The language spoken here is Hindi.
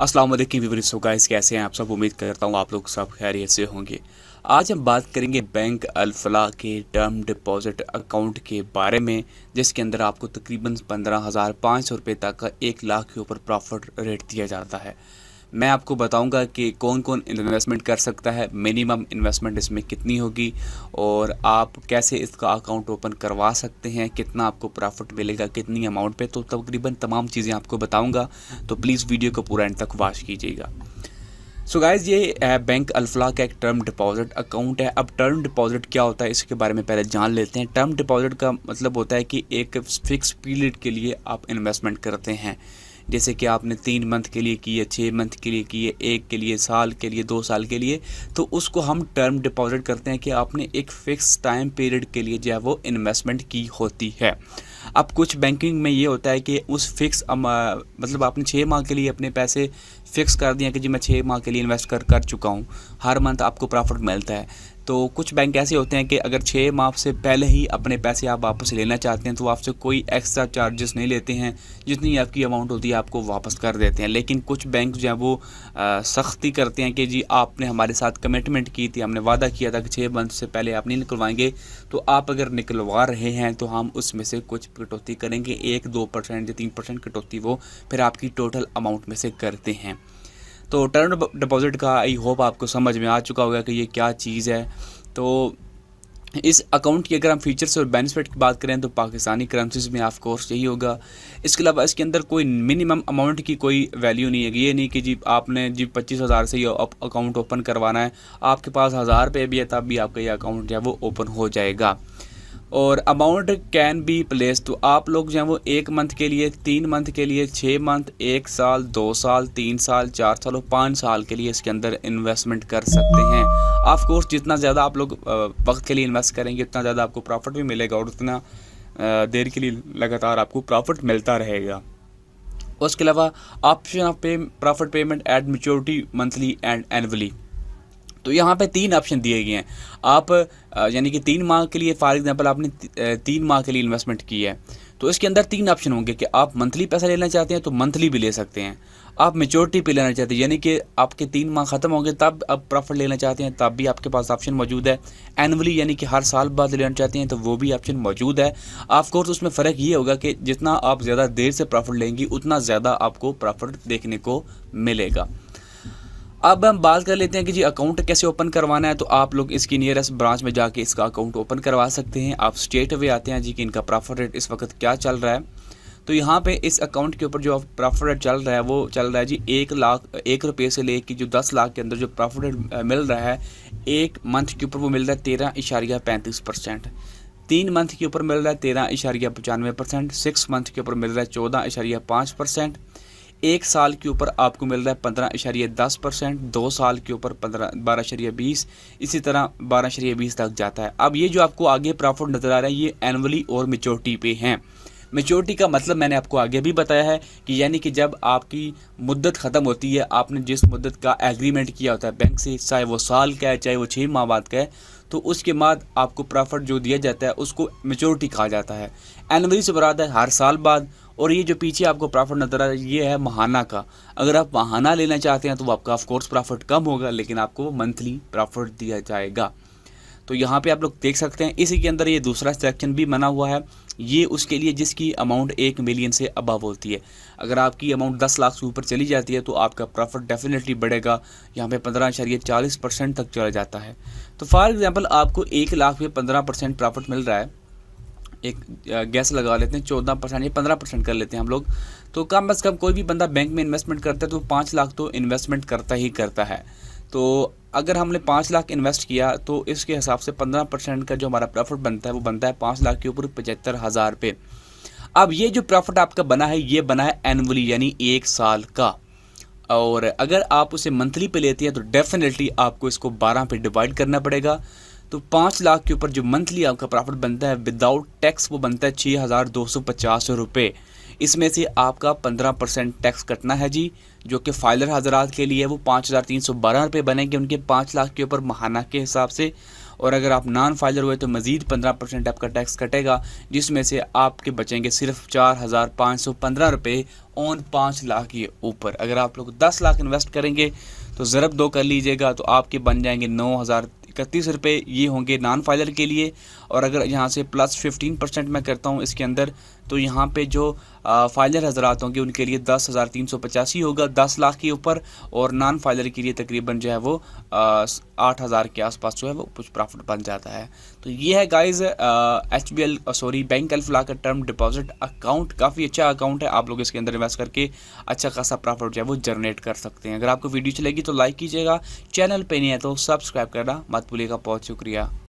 अस्सलाम वालेकुम व्यूवर्स गाइस कैसे हैं आप सब उम्मीद करता हूँ आप लोग सब खैरियत से होंगे आज हम बात करेंगे बैंक अलफला के टर्म डिपॉजिट अकाउंट के बारे में जिसके अंदर आपको तकरीबन पंद्रह हज़ार पाँच सौ रुपये तक का एक लाख के ऊपर प्रॉफिट रेट दिया जाता है मैं आपको बताऊंगा कि कौन कौन इन्वेस्टमेंट कर सकता है मिनिमम इन्वेस्टमेंट इसमें कितनी होगी और आप कैसे इसका अकाउंट ओपन करवा सकते हैं कितना आपको प्रॉफिट मिलेगा कितनी अमाउंट पे तो तकरीबन तमाम चीज़ें आपको बताऊंगा तो प्लीज़ वीडियो को पूरा एंड तक वॉश कीजिएगा सो so गाइज ये बैंक अल्फला का एक टर्म डिपॉजिट अकाउंट है अब टर्म डिपॉजिट क्या होता है इसके बारे में पहले जान लेते हैं टर्म डिपॉजिट का मतलब होता है कि एक फिक्स पीरियड के लिए आप इन्वेस्टमेंट करते हैं जैसे कि आपने तीन मंथ के लिए किए छः मंथ के लिए किए एक के लिए साल के लिए दो साल के लिए तो उसको हम टर्म डिपॉजिट करते हैं कि आपने एक फ़िक्स टाइम पीरियड के लिए जो है वो इन्वेस्टमेंट की होती है अब कुछ बैंकिंग में ये होता है कि उस फिक्स मतलब आपने छः माह के लिए अपने पैसे फिक्स कर दिए कि जी मैं छः माह के लिए इन्वेस्ट कर कर चुका हूँ हर मंथ आपको प्रॉफिट मिलता है तो कुछ बैंक ऐसे होते हैं कि अगर छः माह से पहले ही अपने पैसे आप वापस लेना चाहते हैं तो आपसे कोई एक्स्ट्रा चार्जेस नहीं लेते हैं जितनी आपकी अमाउंट होती है आपको वापस कर देते हैं लेकिन कुछ बैंक जो है वो सख्ती करते हैं कि जी आपने हमारे साथ कमिटमेंट की थी हमने वादा किया था कि छः मंथ से पहले आप नहीं निकलवाएंगे तो आप अगर निकलवा रहे हैं तो हम उसमें से कुछ कटौती करेंगे एक दो परसेंट या तीन परसेंट कटौती वो फिर आपकी टोटल अमाउंट में से करते हैं तो टर्म डिपॉज़िट का आई होप आपको समझ में आ चुका होगा कि ये क्या चीज़ है तो इस अकाउंट की अगर हम फीचर्स और बेनिफिट की बात करें तो पाकिस्तानी करेंसीज़ में ऑफ कोर्स यही होगा इसके अलावा इसके अंदर कोई मिनिमम अमाउंट की कोई वैल्यू नहीं है ये नहीं कि जी आपने जी पच्चीस हज़ार से ये अकाउंट ओपन करवाना है आपके पास हज़ार रुपये भी है तब भी आपका ये अकाउंट जो है वो ओपन हो जाएगा और अमाउंट कैन बी प्लेस तो आप लोग जो है वो एक मंथ के लिए तीन मंथ के लिए छः मंथ एक साल दो साल तीन साल चार साल और पाँच साल के लिए इसके अंदर इन्वेस्टमेंट कर सकते हैं ऑफ कोर्स जितना ज़्यादा आप लोग वक्त के लिए इन्वेस्ट करेंगे उतना ज़्यादा आपको प्रॉफिट भी मिलेगा और उतना देर के लिए लगातार आपको प्रॉफिट मिलता रहेगा उसके अलावा option of pay profit payment at maturity monthly and annually तो यहाँ पे तीन ऑप्शन दिए गए हैं आप यानी कि तीन माह के लिए फॉर एग्ज़ाम्पल आपने तीन माह के लिए इन्वेस्टमेंट की है तो इसके अंदर तीन ऑप्शन होंगे कि आप मंथली पैसा लेना चाहते हैं तो मंथली भी ले सकते हैं आप मेचोरिटी पे लेना चाहते हैं यानी कि आपके तीन माह ख़त्म होंगे तब आप प्रॉफिट लेना चाहते हैं तब भी आपके पास ऑप्शन मौजूद है एनअली यानी कि हर साल बाद लेना चाहते हैं तो वो भी ऑप्शन मौजूद है ऑफकोर्स उसमें फ़र्क ये होगा कि जितना आप ज़्यादा देर से प्रॉफिट लेंगी उतना ज़्यादा आपको प्रॉफिट देखने को मिलेगा अब हम बात कर लेते हैं कि जी अकाउंट कैसे ओपन करवाना है तो आप लोग इसकी नियरेस्ट ब्रांच में जाके इसका अकाउंट ओपन करवा सकते हैं आप स्टेट वे आते हैं जी कि इनका प्रॉफिट रेट इस वक्त क्या चल रहा है तो यहाँ पे इस अकाउंट के ऊपर जो प्रॉफिट रेट चल रहा है वो चल रहा है जी एक लाख एक रुपये से लेके जो दस लाख के अंदर जो प्रॉफिट रेट मिल रहा है एक मंथ के ऊपर वो मिल रहा है तेरह इशारिया पैंतीस परसेंट तीन मंथ के ऊपर मिल रहा है तेरह इशारिया पचानवे परसेंट सिक्स मंथ के ऊपर मिल रहा है चौदह इशारिया पाँच परसेंट एक साल के ऊपर आपको मिल रहा है पंद्रह इशारिया दस परसेंट दो साल के ऊपर पंद्रह बारह इशारिया बीस इसी तरह बारह इशारिया बीस तक जाता है अब ये जो आपको आगे प्रॉफिट नज़र आ रहा है ये एनअली और मेचोरिटी पे हैं मेचोरिटी का मतलब मैंने आपको आगे भी बताया है कि यानी कि जब आपकी मुद्दत ख़त्म होती है आपने जिस मुद्दत का एग्रीमेंट किया होता है बैंक से चाहे वो साल का है चाहे वो छः माह बाद का है तो उसके बाद आपको प्रॉफिट जो दिया जाता है उसको मेचोरिटी कहा जाता है एनअली से बरात है हर साल बाद और ये जो पीछे आपको प्रॉफिट नज़र आ रहा है ये है महाना का अगर आप महाना लेना चाहते हैं तो आपका ऑफकोर्स प्रॉफिट कम होगा लेकिन आपको मंथली प्रॉफिट दिया जाएगा तो यहाँ पे आप लोग देख सकते हैं इसी के अंदर ये दूसरा सेक्शन भी बना हुआ है ये उसके लिए जिसकी अमाउंट एक मिलियन से अबव होती है अगर आपकी अमाउंट दस लाख से ऊपर चली जाती है तो आपका प्रॉफिट डेफिनेटली बढ़ेगा यहाँ पे पंद्रह अशारिये चालीस परसेंट तक चला जाता है तो फॉर एग्ज़ाम्पल आपको एक लाख में पंद्रह परसेंट प्रॉफिट मिल रहा है एक गैस लगा लेते हैं चौदह परसेंट या पंद्रह परसेंट कर लेते हैं हम लोग तो कम अज़ कम कोई भी बंदा बैंक में इन्वेस्टमेंट करता है तो पाँच लाख तो इन्वेस्टमेंट करता ही करता है तो अगर हमने पाँच लाख इन्वेस्ट किया तो इसके हिसाब से पंद्रह परसेंट का जो हमारा प्रॉफिट बनता है वो बनता है पाँच लाख के ऊपर पचहत्तर हज़ार पे अब ये जो प्रॉफिट आपका बना है ये बना है एनवली यानी एक साल का और अगर आप उसे मंथली पे लेते हैं तो डेफिनेटली आपको इसको बारह पे डिवाइड करना पड़ेगा तो पाँच लाख के ऊपर जो मंथली आपका प्रॉफिट बनता है विदाउट टैक्स वो बनता है छः हज़ार दो सौ पचास रुपये इसमें से आपका पंद्रह परसेंट टैक्स कटना है जी जो कि फाइलर हजरात के लिए वो पाँच हज़ार तीन सौ बारह रुपये बनेंगे उनके पाँच लाख के ऊपर महाना के हिसाब से और अगर आप नॉन फाइलर हुए तो मज़ीद पंद्रह परसेंट आपका टैक्स कटेगा जिसमें से आपके बचेंगे सिर्फ चार हज़ार पाँच सौ पंद्रह रुपये ऑन पाँच लाख के ऊपर अगर आप लोग दस लाख इन्वेस्ट करेंगे तो ज़रब दो कर लीजिएगा तो आपके बन जाएंगे नौ हज़ार इकतीस रुपये ये होंगे नॉन फाइलर के लिए और अगर यहाँ से प्लस फिफ्टीन परसेंट मैं करता हूँ इसके अंदर तो यहाँ पे जो फाइलर हजरात होंगे उनके लिए दस हज़ार तीन सौ पचासी होगा दस लाख के ऊपर और नॉन फाइलर के लिए तकरीबन जो है वो आठ हज़ार के आसपास जो है वो कुछ प्रॉफिट बन जाता है तो ये है guys H B L sorry bank Alfalah का टर्म डिपॉजिट अकाउंट काफ़ी अच्छा अकाउंट है आप लोग इसके अंदर इन्वेस्ट करके अच्छा खासा प्रॉफिट जो है वो जनरेट कर सकते हैं अगर आपको वीडियो चलेगी तो लाइक कीजिएगा चैनल पर नहीं है तो सब्सक्राइब करना मत भूलिएगा बहुत शुक्रिया